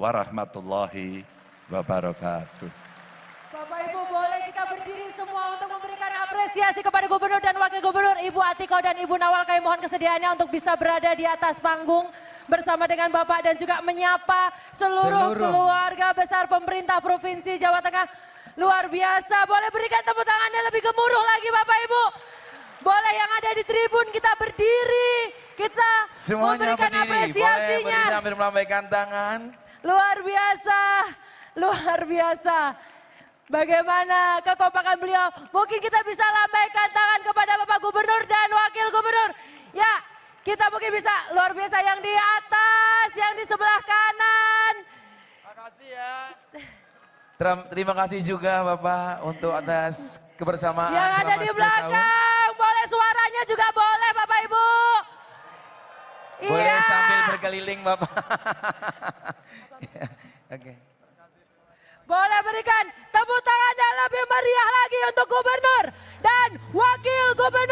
warahmatullahi wabarakatuh. Bapak Ibu boleh kita berdiri semua untuk memberikan apresiasi kepada Gubernur dan Wakil Gubernur Ibu Atiko dan Ibu Nawal. Kami mohon kesediaannya untuk bisa berada di atas panggung bersama dengan Bapak dan juga menyapa seluruh, seluruh. keluarga besar pemerintah Provinsi Jawa Tengah. Luar biasa, boleh berikan tepuk tangannya lebih gemuruh lagi Bapak Ibu. Boleh yang ada di tribun kita berdiri, kita Semuanya memberikan berdiri. apresiasinya. Boleh berdiri sambil melambaikan tangan. Luar biasa, luar biasa. Bagaimana kekompakan beliau? Mungkin kita bisa lambaikan tangan kepada Bapak Gubernur dan Wakil Gubernur. Ya, kita mungkin bisa luar biasa yang di atas, yang di sebelah kanan. Terima kasih ya. Terima kasih juga Bapak untuk atas kebersamaan. Yang ada di belakang, tahun. boleh suaranya juga boleh Bapak Ibu. Boleh iya. sambil berkeliling Bapak. berikan tepuk tangan yang lebih meriah lagi untuk gubernur dan wakil gubernur.